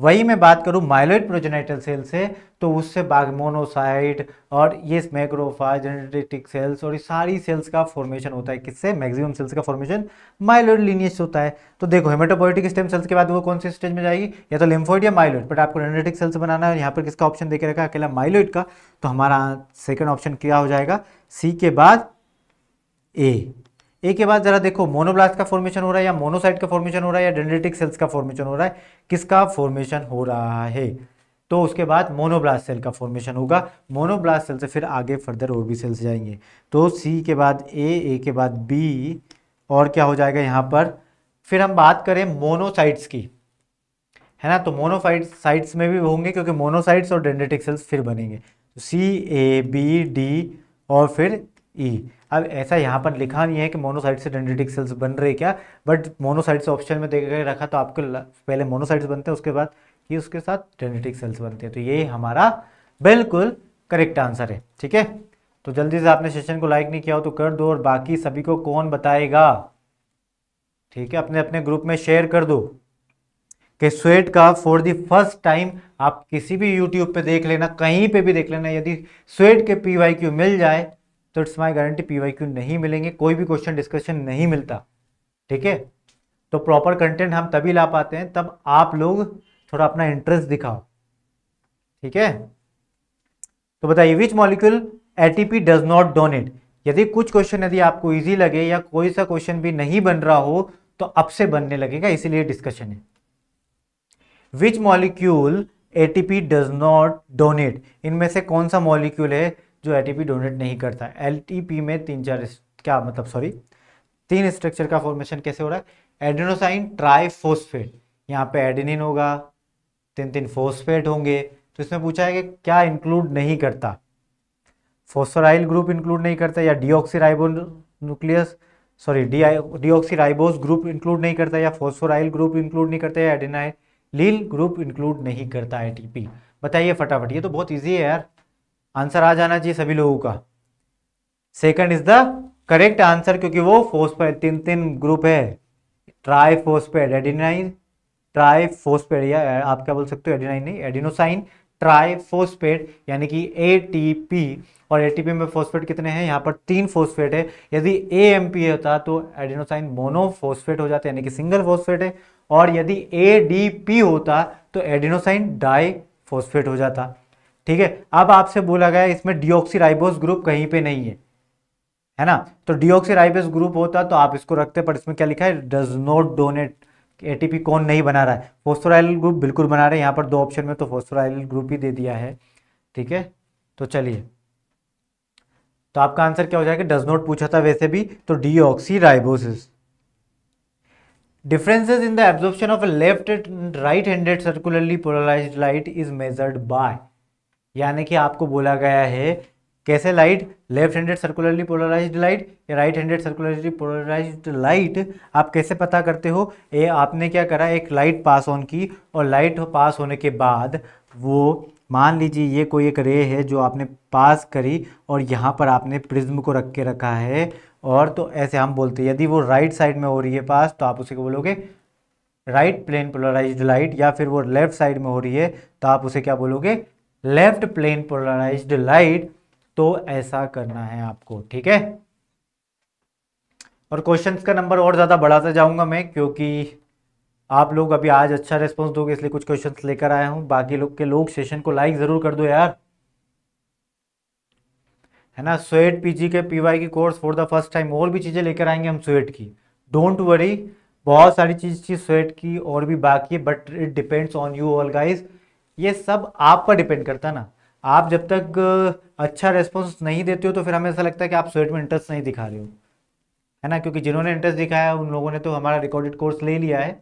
वही मैं बात करूँ माइलोइड प्रोजेनेटल सेल से तो उससे बागमोनोसाइड और ये मैग्रोफाज जेनेटिक सेल्स और ये सारी सेल्स का फॉर्मेशन होता है किससे मैक्सिमम सेल्स का फॉर्मेशन माइलोइड लीनियस होता है तो देखो हेमेटोपोइटिक स्टेम सेल्स के बाद वो कौन से स्टेज में जाएगी या तो लिम्फोइड या माइलोइड बट आपको जेनेटिक सेल्स बनाना है यहाँ पर किसका ऑप्शन देखे रखा अकेला माइलोइड का तो हमारा सेकेंड ऑप्शन क्या हो जाएगा सी के बाद ए ए के बाद जरा देखो मोनोब्लास्ट का फॉर्मेशन हो रहा है या मोनोसाइट का फॉर्मेशन हो रहा है या डेंड्रेटिक सेल्स का फॉर्मेशन हो रहा है किसका फॉर्मेशन हो रहा है तो उसके बाद मोनोब्लास्ट सेल का फॉर्मेशन होगा मोनोब्लास्ट सेल से फिर आगे फर्दर और भी सेल्स जाएंगे तो सी के बाद ए ए के बाद बी और क्या हो जाएगा यहाँ पर फिर हम बात करें मोनोसाइट्स की है ना तो मोनोफाइट साइट्स में भी होंगे क्योंकि मोनोसाइट्स और डेंडेटिक सेल्स फिर बनेंगे सी ए बी डी और फिर ई e. अब ऐसा यहाँ पर लिखा नहीं है कि मोनोसाइट्स से डेंडेटिक सेल्स बन रहे क्या बट से ऑप्शन में देख रखा तो आपको पहले मोनोसाइट्स बनते हैं उसके बाद ये उसके साथ डेंडेटिक सेल्स बनते हैं तो ये हमारा बिल्कुल करेक्ट आंसर है ठीक है तो जल्दी से आपने सेशन को लाइक नहीं किया हो तो कर दो और बाकी सभी को कौन बताएगा ठीक है अपने अपने ग्रुप में शेयर कर दो कि स्वेट का फॉर द फर्स्ट टाइम आप किसी भी यूट्यूब पे देख लेना कहीं पे भी देख लेना यदि स्वेट के पीवाईक्यू मिल जाए तो it's my guarantee P Y Q नहीं मिलेंगे कोई भी क्वेश्चन डिस्कशन नहीं मिलता ठीक है तो प्रॉपर कंटेंट हम तभी ला पाते हैं तब आप लोग थोड़ा अपना इंटरेस्ट दिखाओ ठीक है तो बताइए which molecule ATP does not donate यदि कुछ क्वेश्चन यदि आपको इजी लगे या कोई सा क्वेश्चन भी नहीं बन रहा हो तो अब से बनने लगेगा इसीलिए डिस्कशन है which molecule ATP does not donate इनमें से कौन सा मॉलिक्यूल है जो एटीपी डोनेट नहीं करता है एलटीपी में तीन चार क्या मतलब सॉरी तीन स्ट्रक्चर का फॉर्मेशन कैसे हो रहा है एडेनोसाइन ट्राइफोस्फेट यहाँ पे एडेनिन होगा तीन तीन फोस्फेट होंगे तो इसमें पूछा है कि क्या इंक्लूड नहीं करता फोस्फोराइल ग्रुप इंक्लूड नहीं करता या deoxyribo nucleus sorry D deoxyribose group include नहीं करता या फोसोराइल ग्रुप इंक्लूड नहीं करता या एडेनाइल लील ग्रुप इंक्लूड नहीं करता एटीपी बताइए फटाफट ये तो बहुत ईजी है यार आंसर आ जाना चाहिए सभी लोगों का second is the correct answer क्योंकि वो फोस्फेट तीन तीन ग्रुप है triphosphate adenine triphosphate या आप क्या बोल सकते हो एडिनाइन नहीं एडिनोसाइन ट्राई फोस्पेट यानी कि पी और एटीपी में फोस्फेट कितने हैं यहाँ पर तीन फोस्फेट है यदि पी होता तो एडिनोसाइन मोनोफोस्फेट हो जाता यानी कि सिंगल फोस्फेट है और यदि पी होता तो एडिनोसाइन डाई फोस्फेट हो जाता ठीक है अब आपसे बोला गया इसमें डिओक्सीराइबोस ग्रुप कहीं पे नहीं है है ना तो डिओक्सीराइबोस ग्रुप होता तो आप इसको रखते पर इसमें क्या लिखा है डज नॉट डोनेट एटीपी कौन नहीं बना रहा है फोस्टोराइल ग्रुप बिल्कुल बना रहे हैं यहाँ पर दो ऑप्शन में तो फोस्टोराइल ग्रुप ही दे दिया है ठीक है तो चलिए तो आपका आंसर क्या हो जाएगा डज नॉट पूछा था वैसे भी तो deoxyribose is differences in the absorption of left and right handed circularly polarize light is measured by यानी कि आपको बोला गया है कैसे light left handed circularly polarized light या right handed circularly polarized light आप कैसे पता करते हो ये आपने क्या करा एक लाइट पास ऑन की और लाइट पास होने के बाद वो मान लीजिए ये कोई एक रे है जो आपने पास करी और यहाँ पर आपने प्रिज्म को रख के रखा है और तो ऐसे हम बोलते हैं यदि वो राइट साइड में हो रही है पास तो आप उसे क्या बोलोगे राइट प्लेन पोलराइज्ड लाइट या फिर वो लेफ्ट साइड में हो रही है तो आप उसे क्या बोलोगे लेफ्ट प्लेन पोलराइज्ड लाइट तो ऐसा करना है आपको ठीक है और क्वेश्चंस का नंबर और ज़्यादा बढ़ाता जाऊंगा मैं क्योंकि आप लोग अभी आज अच्छा रिस्पॉन्स दोगे इसलिए कुछ क्वेश्चंस लेकर आया हूं बाकी लोग के लोग सेशन को लाइक ज़रूर कर दो यार है ना स्वेट पीजी के PYQ course for the first time और भी चीज़ें लेकर आएंगे हम स्वेट की डोंट वरी बहुत सारी चीज़ थी स्वेट की और भी बाकी है but it depends on you all guys ये सब आप पर डिपेंड करता है ना आप जब तक अच्छा रेस्पॉन्स नहीं देते हो तो फिर हमें ऐसा लगता है कि आप स्वेट में इंटरेस्ट नहीं दिखा रहे हो है ना क्योंकि जिन्होंने इंटरेस्ट दिखाया उन लोगों ने तो हमारा रिकॉर्डेड कोर्स ले लिया है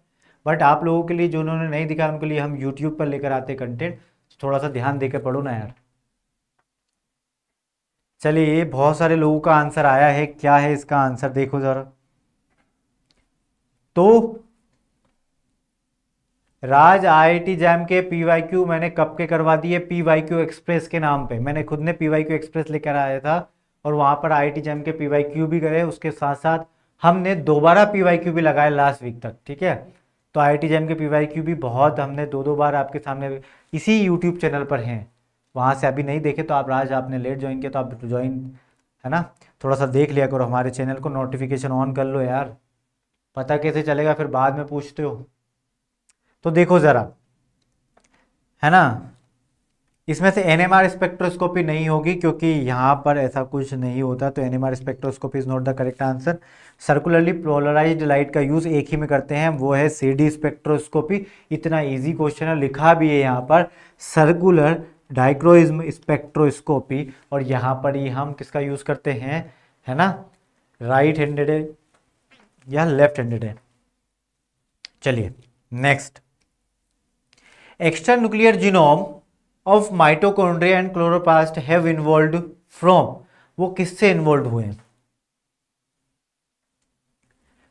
बट आप लोगों के लिए जिन्होंने नहीं दिखाया उनके लिए हम यूट्यूब पर लेकर आते कंटेंट थोड़ा सा ध्यान देकर पढ़ो ना यार चलिए बहुत सारे लोगों का आंसर आया है क्या है इसका आंसर देखो ज़रा तो राज आईआईटी जैम के पीवाईक्यू मैंने कब के करवा दिए पीवाईक्यू एक्सप्रेस के नाम पे मैंने खुद ने पीवाईक्यू एक्सप्रेस लेकर आया था और वहाँ पर आईआईटी जैम के पीवाईक्यू भी करे उसके साथ साथ हमने दोबारा पीवाईक्यू भी लगाए लास्ट वीक तक ठीक है तो आई जैम के पीवाईक्यू भी बहुत हमने दो दो बार आपके सामने इसी यूट्यूब चैनल पर हैं वहाँ से अभी नहीं देखे तो आप राज आपने लेट ज्वाइन किया तो आप ज्वाइन है ना थोड़ा सा देख लिया करो हमारे चैनल को नोटिफिकेशन ऑन कर लो यार पता कैसे चलेगा फिर बाद में पूछते हो तो देखो ज़रा है ना इसमें से एन स्पेक्ट्रोस्कोपी नहीं होगी क्योंकि यहां पर ऐसा कुछ नहीं होता तो N M R spectroscopy is not the correct answer circularly polarize light का यूज़ एक ही में करते हैं वो है सी डी स्पेक्ट्रोस्कोपी इतना ईजी क्वेश्चन है लिखा भी है यहाँ पर सर्कुलर डाइक्रोइज्म स्पेक्ट्रोस्कोपी और यहाँ पर ही हम किसका यूज़ करते हैं है ना राइट हैंडेड है या लेफ्ट हैंडेड है चलिए next nuclear genome of mitochondria and chloroplast have involve from वो किससे इन्वॉल्व हुए हैं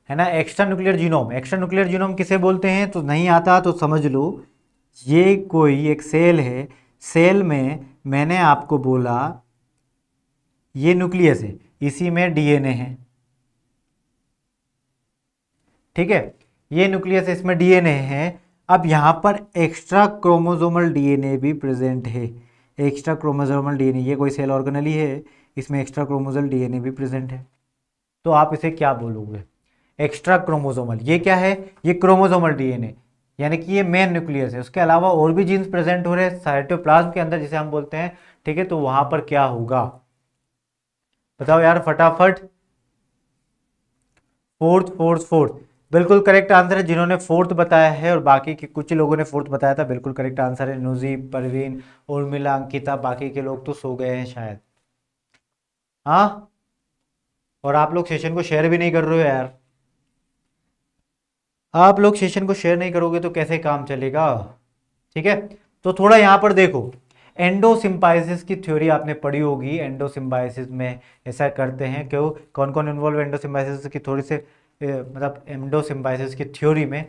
है ना extra nuclear genome extra nuclear genome किसे बोलते हैं तो नहीं आता तो समझ लो ये कोई एक सेल है सेल में मैंने आपको बोला ये न्यूक्लियस है इसी में डीएनए है ठीक है ये न्यूक्लियस इसमें डीएनए है अब यहाँ पर एक्स्ट्रा क्रोमोजोमल डीएनए भी प्रेजेंट है एक्स्ट्रा क्रोमोजोमल डीएनए ये कोई सेल ऑर्गेनल ही है इसमें एक्स्ट्रा क्रोमोजोमल डीएनए भी प्रेजेंट है तो आप इसे क्या बोलोगे एक्स्ट्रा क्रोमोजोमल ये क्या है ये क्रोमोजोमल डीएनए यानी कि ये मेन न्यूक्लियस है उसके अलावा और भी जीन्स प्रेजेंट हो रहे हैं साइटोप्लाज्म के अंदर जिसे हम बोलते हैं ठीक है तो वहां पर क्या होगा बताओ यार फटाफट फोर्थ फोर्थ फोर्थ बिल्कुल करेक्ट आंसर है जिन्होंने फोर्थ बताया है और बाकी के कुछ लोगों ने फोर्थ बताया था बिल्कुल करेक्ट आंसर है नुजीब परवीन उर्मिला अंकिता बाकी के लोग तो सो गए हैं शायद हाँ और आप लोग सेशन को शेयर भी नहीं कर रहे हो यार आप लोग सेशन को शेयर नहीं करोगे तो कैसे काम चलेगा ठीक है तो थोड़ा यहाँ पर देखो एंडोसिम्बाइसिस की थ्योरी आपने पढ़ी होगी एंडोसिम्बाइसिस में ऐसा करते हैं क्यों कौन कौन इन्वॉल्व एंडोसिम्बाइसिस की थोड़ी से मतलब एमडोसिम्बाइसिस की थ्योरी में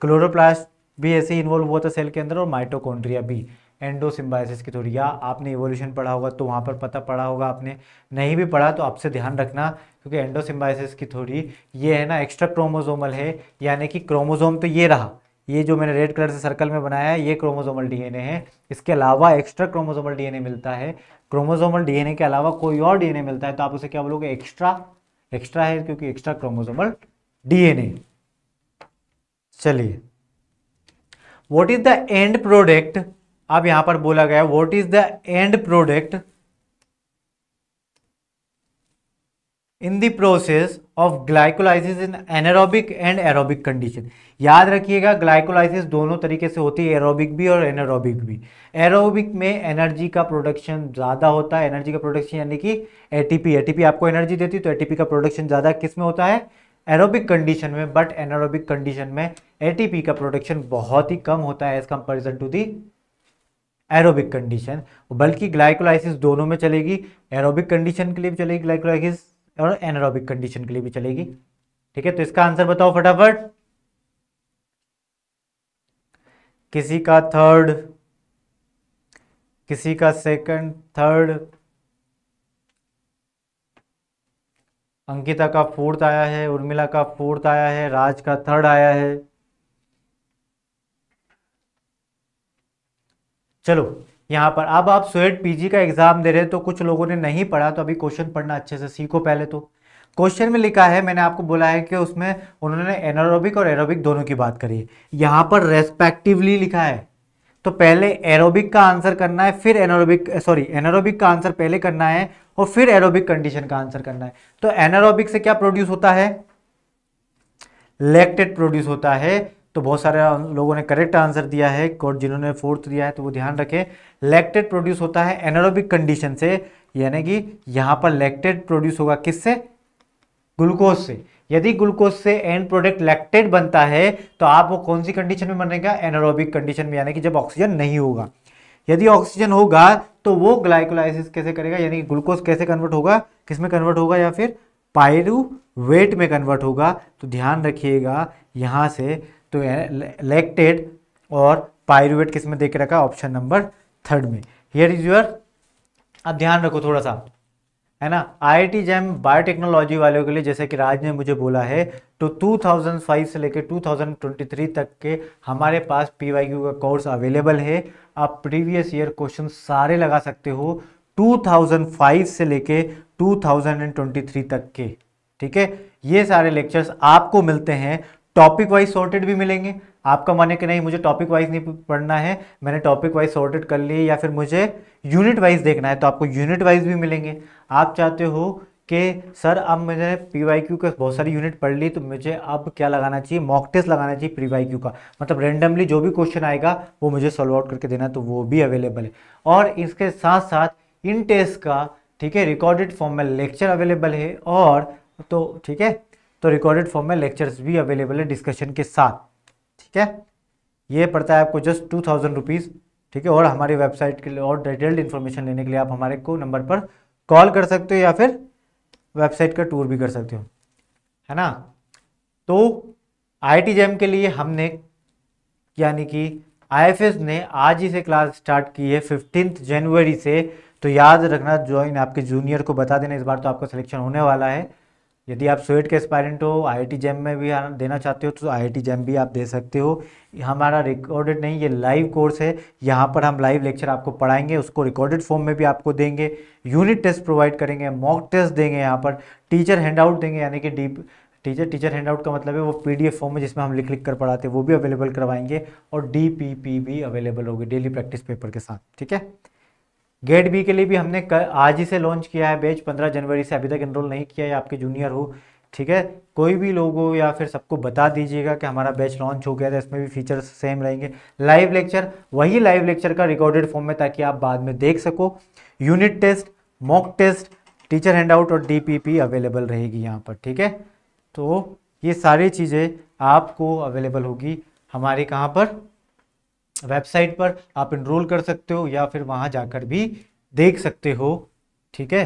क्लोरोप्लास्ट भी ऐसे ही इन्वॉल्व हुआ था सेल के अंदर और माइटोकॉन्ड्रिया भी एंडोसिम्बाइसिस की थ्योरी या आपने इवोल्यूशन पढ़ा होगा तो वहाँ पर पता पड़ा होगा आपने नहीं भी पढ़ा तो आपसे ध्यान रखना क्योंकि एंडोसिम्बाइसिस की थ्योरी ये है ना एक्स्ट्रा क्रोमोजोमल है यानी कि क्रोमोजोम तो ये रहा ये जो मैंने रेड कलर से सर्कल में बनाया है ये क्रोमोजोमल डीएनए है इसके अलावा एक्स्ट्रा क्रोमोजोमल डीएनए मिलता है क्रोमोजोमल डीएनए के अलावा कोई और डीएनए मिलता है तो आप उसे क्या बोलोगे एक्स्ट्रा एक्स्ट्रा है क्योंकि एक्स्ट्रा क्रोमोजोमल डीएनए चलिए what is the end product अब यहां पर बोला गया what is the end product in the process of glycolysis in anaerobic and aerobic condition याद रखिएगा ग्लाइकोलाइसिस दोनों तरीके से होती है एरोबिक भी और एनारोबिक भी एरोबिक में एनर्जी का प्रोडक्शन ज़्यादा होता है एनर्जी का प्रोडक्शन यानी कि एटीपी एटीपी आपको एनर्जी देती है तो एटीपी का प्रोडक्शन ज़्यादा किस में होता है एरोबिक कंडीशन में बट एनारोबिक कंडीशन में एटीपी का प्रोडक्शन बहुत ही कम होता है as comparison to the aerobic condition बल्कि ग्लाइकोलाइसिस दोनों में चलेगी एरोबिक कंडीशन के लिए भी चलेगी ग्लाइकोलाइसिस और एनारोबिक कंडीशन के लिए भी चलेगी ठीक है तो इसका आंसर बताओ फटाफट किसी का थर्ड किसी का सेकंड थर्ड अंकिता का फोर्थ आया है उर्मिला का फोर्थ आया है राज का थर्ड आया है चलो यहाँ पर अब आप स्वेट पीजी का एग्जाम दे रहे हैं तो कुछ लोगों ने नहीं पढ़ा तो अभी क्वेश्चन पढ़ना अच्छे से सीखो पहले तो क्वेश्चन में लिखा है मैंने आपको बोला है कि उसमें उन्होंने एनारोबिक और एरोबिक दोनों की बात करी है यहाँ पर रेस्पेक्टिवली लिखा है तो पहले एरोबिक का आंसर करना है फिर एनोरोबिक सॉरी एनोरोबिक का आंसर पहले करना है और फिर एरोबिक कंडीशन का आंसर करना है तो एनोरोबिक से क्या प्रोड्यूस होता है लैक्टेट प्रोड्यूस होता है तो बहुत सारे लोगों ने करेक्ट आंसर दिया है कोर्ट जिन्होंने फोर्थ दिया है तो वो ध्यान रखें लैक्टेट प्रोड्यूस होता है एनोरोबिक कंडीशन से यानी कि यहां पर लेक्टेड प्रोड्यूस होगा किससे ग्लूकोज से यदि ग्लूकोज से एंड प्रोडक्ट लैक्टेट बनता है तो आप वो कौन सी कंडीशन में बनेगा एनारोबिक कंडीशन में यानी कि जब ऑक्सीजन नहीं होगा यदि ऑक्सीजन होगा तो वो ग्लाइकोलाइसिस कैसे करेगा यानी कि ग्लूकोज कैसे कन्वर्ट होगा किस में कन्वर्ट होगा या फिर वेट में कन्वर्ट होगा तो ध्यान रखिएगा यहाँ से तो लैक्टेड और पायरूवेट किस में देख रखा ऑप्शन नंबर थर्ड में हियर इज योर अब ध्यान रखो थोड़ा सा है ना आईआईटी जैम बायोटेक्नोलॉजी वालों के लिए जैसे कि राज ने मुझे बोला है तो 2005 से लेकर 2023 तक के हमारे पास पीवाईक्यू का कोर्स अवेलेबल है आप प्रीवियस ईयर क्वेश्चन सारे लगा सकते हो 2005 से लेके 2023 तक के ठीक है ये सारे लेक्चर्स आपको मिलते हैं टॉपिक वाइज सॉर्टेड भी मिलेंगे आपका माने कि नहीं मुझे टॉपिक वाइज नहीं पढ़ना है मैंने टॉपिक वाइज सॉर्टेड कर लिए या फिर मुझे यूनिट वाइज देखना है तो आपको यूनिट वाइज भी मिलेंगे आप चाहते हो कि सर अब मैंने पी वाई क्यू का बहुत सारी यूनिट पढ़ ली तो मुझे अब क्या लगाना चाहिए मॉक टेस्ट लगाना चाहिए पी वाई क्यू का मतलब रेंडमली जो भी क्वेश्चन आएगा वो मुझे सॉल्व आउट करके देना तो वो भी अवेलेबल है और इसके साथ साथ इन टेस्ट का ठीक है रिकॉर्डेड फॉर्म में लेक्चर अवेलेबल है और तो ठीक है तो रिकॉर्डेड फॉर्म में लेक्चर्स भी अवेलेबल है डिस्कशन के साथ ठीक है ये पड़ता है आपको जस्ट टू थाउजेंड रुपीज़ ठीक है और हमारी वेबसाइट के लिए और डिटेल्ड इन्फॉर्मेशन लेने के लिए आप हमारे को नंबर पर कॉल कर सकते हो या फिर वेबसाइट का टूर भी कर सकते हो है ना तो आई जैम के लिए हमने यानी कि आई ने आज ही से क्लास स्टार्ट की है फिफ्टीन जनवरी से तो याद रखना ज्वाइन आपके जूनियर को बता देना इस बार तो आपका सिलेक्शन होने वाला है यदि आप स्वेट के एस्पायरेंट हो आईआईटी जैम में भी देना चाहते हो तो आईआईटी जैम भी आप दे सकते हो हमारा रिकॉर्डेड नहीं ये लाइव कोर्स है यहाँ पर हम लाइव लेक्चर आपको पढ़ाएंगे उसको रिकॉर्डेड फॉर्म में भी आपको देंगे यूनिट टेस्ट प्रोवाइड करेंगे मॉक टेस्ट देंगे यहाँ पर टीचर हैंडआउट देंगे यानी कि डीप टीचर टीचर हैंडआउट का मतलब है वो एफ फॉर्म में जिसमें हम लिख लिख कर पढ़ाते हैं वो भी अवेलेबल करवाएंगे और पी भी अवेलेबल होगी डेली प्रैक्टिस पेपर के साथ ठीक है गेट बी के लिए भी हमने आज ही से लॉन्च किया है बैच 15 जनवरी से अभी तक इनरोल नहीं किया है आपके जूनियर हो ठीक है कोई भी लोगों या फिर सबको बता दीजिएगा कि हमारा बैच लॉन्च हो गया था इसमें भी फीचर्स सेम रहेंगे लाइव लेक्चर वही लाइव लेक्चर का रिकॉर्डेड फॉर्म में ताकि आप बाद में देख सको unit test mock test teacher handout और डीपीपी अवेलेबल रहेगी यहाँ पर ठीक है तो ये सारी चीज़ें आपको अवेलेबल होगी हमारे कहाँ पर वेबसाइट पर आप इनरोल कर सकते हो या फिर वहां जाकर भी देख सकते हो ठीक है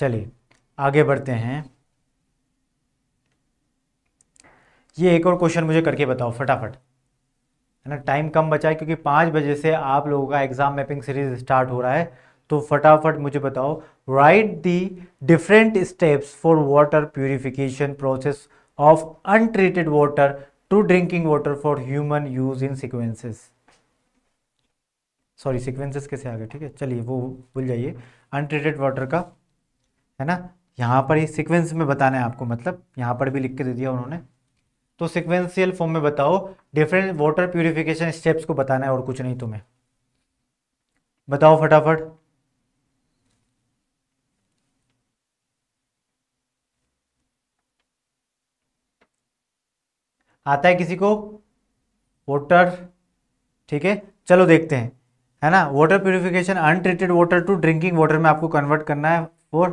चलिए आगे बढ़ते हैं ये एक और क्वेश्चन मुझे करके बताओ फटाफट है ना टाइम कम बचा है क्योंकि पांच बजे से आप लोगों का एग्ज़ाम मैपिंग सीरीज स्टार्ट हो रहा है तो फटाफट मुझे बताओ write the different steps for water purification process of untreated water to drinking water for human use in sequences sorry sequences कैसे आ गए ठीक है चलिए वो भूल जाइए अनट्रीटेड वाटर का है ना यहाँ पर ही सिक्वेंस में बताना है आपको मतलब यहाँ पर भी लिख के दे दिया उन्होंने तो सिक्वेंशियल फॉर्म में बताओ डिफरेंट वाटर प्योरिफिकेशन स्टेप्स को बताना है और कुछ नहीं तुम्हें बताओ फटाफट आता है किसी को वोटर ठीक है चलो देखते हैं है ना water purification untreated water to drinking water में आपको कन्वर्ट करना है फॉर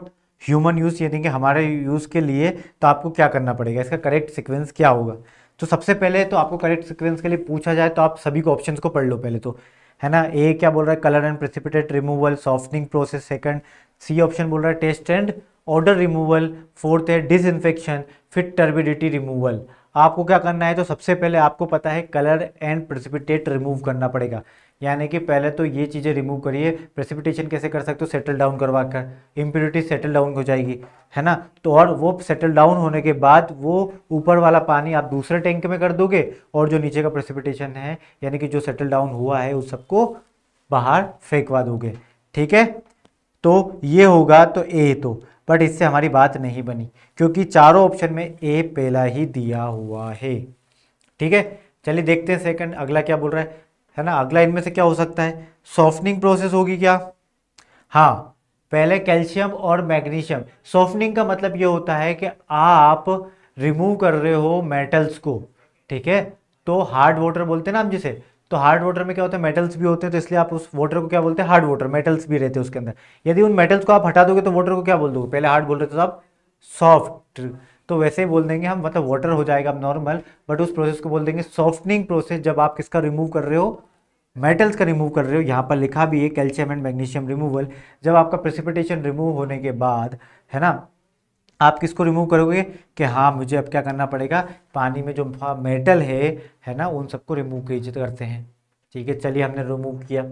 ह्यूमन यूज़ यानी कि हमारे यूज़ के लिए तो आपको क्या करना पड़ेगा इसका करेक्ट सिक्वेंस क्या होगा तो सबसे पहले तो आपको करेक्ट सिक्वेंस के लिए पूछा जाए तो आप सभी को ऑप्शन को पढ़ लो पहले तो है ना ए क्या बोल रहा है colour and precipitate removal softening process second C option बोल रहा है taste and odour removal fourth है डिसइनफेक्शन फिट टर्बिडिटी रिमूवल आपको क्या करना है तो सबसे पहले आपको पता है कलर एंड प्रेसिपिटेट रिमूव करना पड़ेगा यानी कि पहले तो ये चीज़ें रिमूव करिए प्रेसिपिटेशन कैसे कर सकते हो सेटल डाउन करवा कर इम्प्योरिटी सेटल डाउन हो जाएगी है ना तो और वो सेटल डाउन होने के बाद वो ऊपर वाला पानी आप दूसरे टैंक में कर दोगे और जो नीचे का प्रेसिपिटेशन है यानी कि जो सेटल डाउन हुआ है उस सबको बाहर फेंकवा दोगे ठीक है तो ये होगा तो ए तो बट इससे हमारी बात नहीं बनी क्योंकि चारों ऑप्शन में ए पहला ही दिया हुआ है ठीक है चलिए देखते हैं सेकंड अगला क्या बोल रहा है है ना अगला इनमें से क्या हो सकता है सॉफ्टनिंग प्रोसेस होगी क्या हाँ पहले कैल्शियम और मैग्नीशियम सॉफ्टनिंग का मतलब ये होता है कि आप रिमूव कर रहे हो मेटल्स को ठीक है तो हार्ड वाटर बोलते हैं ना हम जिसे तो हार्ड वाटर में क्या होता है मेटल्स भी होते हैं तो इसलिए आप उस वाटर को क्या बोलते हैं हार्ड वाटर मेटल्स भी रहते हैं उसके अंदर यदि उन मेटल्स को आप हटा दोगे तो वाटर को क्या बोल दोगे पहले हार्ड बोल रहे थे तो आप सॉफ्ट तो वैसे ही बोल देंगे हम मतलब वाटर हो जाएगा अब नॉर्मल बट उस प्रोसेस को बोल देंगे सॉफ्टनिंग प्रोसेस जब आप किसका रिमूव कर रहे हो मेटल्स का रिमूव कर रहे हो यहाँ पर लिखा भी है कैल्शियम एंड मैग्नीशियम रिमूवल जब आपका प्रेसिपिटेशन रिमूव होने के बाद है ना आप किसको रिमूव करोगे कि हाँ मुझे अब क्या करना पड़ेगा पानी में जो मेटल है है ना उन सबको रिमूव करते हैं ठीक है चलिए हमने रिमूव किया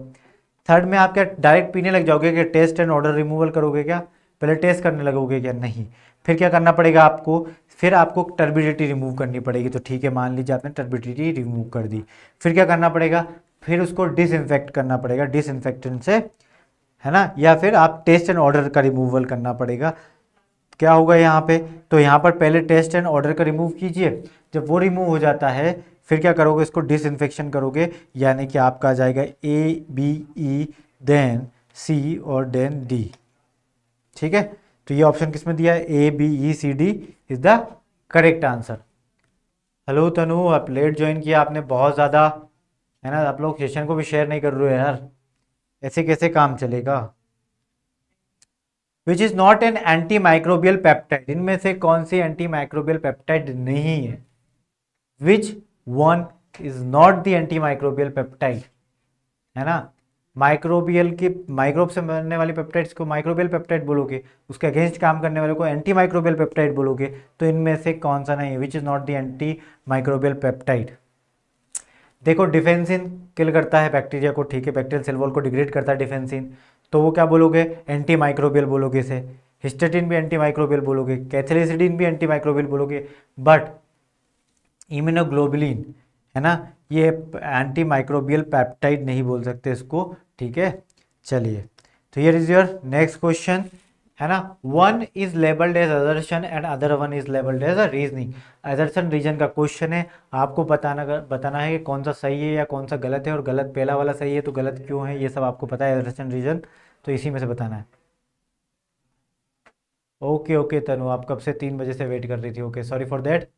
थर्ड में आप क्या डायरेक्ट पीने लग जाओगे कि टेस्ट एंड ऑर्डर रिमूवल करोगे क्या पहले टेस्ट करने लगोगे क्या नहीं फिर क्या करना पड़ेगा आपको फिर आपको टर्बिडिटी रिमूव करनी पड़ेगी तो ठीक है मान लीजिए आपने टर्बिडिटी रिमूव कर दी फिर क्या करना पड़ेगा फिर उसको डिसइनफेक्ट करना पड़ेगा डिसइनफेक्टेंट से है ना या फिर आप टेस्ट एंड ऑर्डर का रिमूवल करना पड़ेगा क्या होगा यहाँ पे तो यहाँ पर पहले टेस्ट एंड ऑर्डर का रिमूव कीजिए जब वो रिमूव हो जाता है फिर क्या करोगे इसको डिसइनफेक्शन करोगे यानी कि आपका आ जाएगा ए बी ई देन सी और देन डी ठीक है तो ये ऑप्शन किस में दिया है A B E C D is the correct answer hello Tanu आप लेट ज्वाइन किया आपने बहुत ज़्यादा है ना आप लोग सेशन को भी शेयर नहीं कर रहे हो यार ऐसे कैसे काम चलेगा which is not an antimicrobial peptide इनमें से कौन सी एंटी माइक्रोबियल पैप्टाइड नहीं है which one is not the antimicrobial peptide है ना माइक्रोबियल के माइक्रोब से बनने वाले पेप्टाइड्स को माइक्रोबियल पेप्टाइड बोलोगे उसके अगेंस्ट काम करने वाले को एंटी माइक्रोबियल पेप्टाइड बोलोगे तो इनमें से कौन सा नहीं which is not the antimicrobial peptide देखो डिफेंसिन किल करता है बैक्टीरिया को ठीक है बैक्टीरियल सेलवॉल को डिग्रेड करता है डिफेंसिन तो वो क्या बोलोगे एंटी माइक्रोबियल बोलोगे इसे हिस्टेटिन भी एंटी माइक्रोबियल बोलोगे कैथलिसिडीन भी एंटी माइक्रोबियल बोलोगे बट इम्यूनोग्लोबुलिन है ना ये एंटी माइक्रोबियल पैप्टाइड नहीं बोल सकते इसको ठीक है चलिए तो here is your next question है ना one is labelled as assertion and other one is labelled as a reasoning assertion reason का क्वेश्चन है आपको बताना बताना है कि कौन सा सही है या कौन सा गलत है और गलत पहला वाला सही है तो गलत क्यों है ये सब आपको पता है अदर्शन रीजन तो इसी में से बताना है ओके ओके तनु आप कब से तीन बजे से वेट कर रही थी ओके सॉरी फॉर देट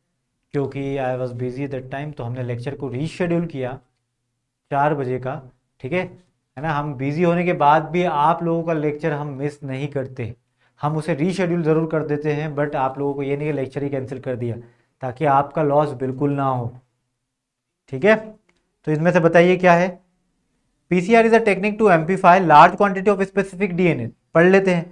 क्योंकि I was busy that time तो हमने लेक्चर को रीशेड्यूल किया चार बजे का ठीक है है ना हम बिज़ी होने के बाद भी आप लोगों का लेक्चर हम मिस नहीं करते हम उसे रीशेड्यूल ज़रूर कर देते हैं बट आप लोगों को ये नहीं कि लेक्चर ही कैंसिल कर दिया ताकि आपका लॉस बिल्कुल ना हो ठीक है तो इसमें से बताइए क्या है P C R is a technique to amplify large quantity of specific DNA पढ़ लेते हैं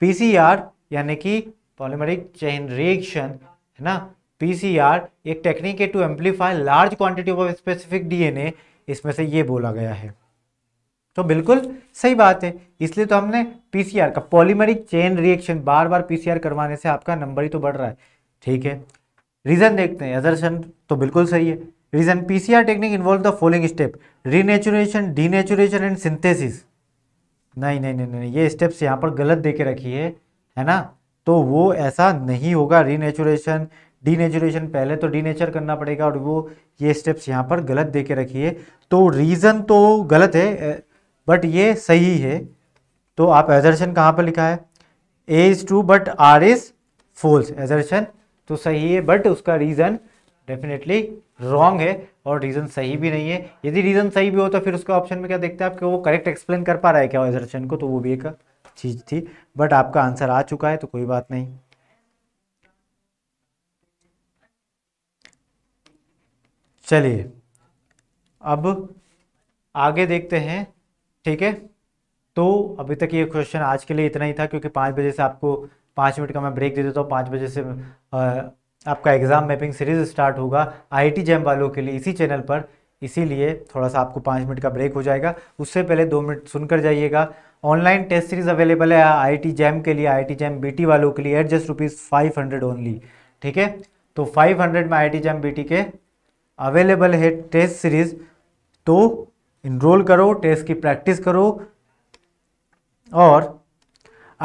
पी सी आर यानी कि पॉलिमरिक चेन रिएक्शन है ना पी सी आर एक टेक्निक है to amplify large quantity of specific DNA इसमें से ये बोला गया है तो बिल्कुल सही बात है इसलिए तो हमने पीसीआर का पॉलीमरिक चेन रिएक्शन बार बार पीसीआर करवाने से आपका नंबर ही तो बढ़ रहा है ठीक है रीजन देखते हैं एजर्शन तो बिल्कुल सही है reason PCR technique involve the following step renaturation denaturation and synthesis नहीं नहीं नहीं नहीं ये स्टेप्स यहाँ पर गलत दे के रखी है है ना तो वो ऐसा नहीं होगा रीनेचुरेशन डीनेचुरेशन पहले तो डीनेचर करना पड़ेगा और वो ये स्टेप्स यहाँ पर गलत दे के रखी है तो रीज़न तो गलत है बट ये सही है तो आप एजर्शन कहाँ पर लिखा है A is true but R is false assertion तो सही है बट उसका रीज़न डेफिनेटली रॉन्ग है और रीज़न सही भी नहीं है यदि रीज़न सही भी हो तो फिर उसका ऑप्शन में क्या देखते हैं आप कि वो करेक्ट एक्सप्लेन कर पा रहा है क्या एजर्शन को तो वो भी एक चीज़ थी बट आपका आंसर आ चुका है तो कोई बात नहीं चलिए अब आगे देखते हैं ठीक है तो अभी तक ये क्वेश्चन आज के लिए इतना ही था क्योंकि पाँच बजे से आपको पाँच मिनट का मैं ब्रेक दे देता हूँ पाँच बजे से आपका एग्ज़ाम मैपिंग सीरीज स्टार्ट होगा आईटी जैम वालों के लिए इसी चैनल पर इसीलिए थोड़ा सा आपको पाँच मिनट का ब्रेक हो जाएगा उससे पहले दो मिनट सुनकर जाइएगा ऑनलाइन टेस्ट सीरीज़ अवेलेबल है आईटी जैम के लिए आईटी जैम बीटी वालों के लिए at just rupees five hundred only ठीक है तो फाइव हंड्रेड में आईटी जैम बीटी के अवेलेबल है टेस्ट सीरीज़ तो इनरोल करो टेस्ट की प्रैक्टिस करो और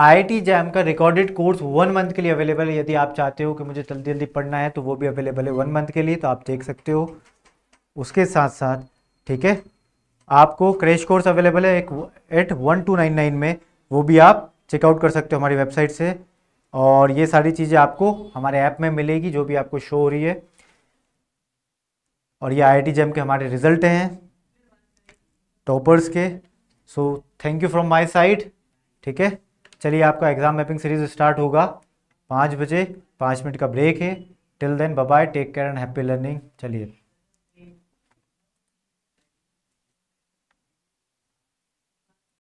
आई जैम का रिकॉर्डेड कोर्स वन मंथ के लिए अवेलेबल है यदि आप चाहते हो कि मुझे जल्दी जल्दी पढ़ना है तो वो भी अवेलेबल है वन मंथ के लिए तो आप देख सकते हो उसके साथ साथ ठीक है आपको क्रैश कोर्स अवेलेबल है एक at one two nine nine में वो भी आप चेकआउट कर सकते हो हमारी वेबसाइट से और ये सारी चीज़ें आपको हमारे ऐप में मिलेगी जो भी आपको शो हो रही है और ये आई जैम के हमारे रिजल्ट हैं टॉपर्स के so thank you from my side ठीक है चलिए आपका एग्ज़ाम मैपिंग सीरीज स्टार्ट होगा पाँच बजे पाँच मिनट का ब्रेक है till then bye take care and happy learning चलिए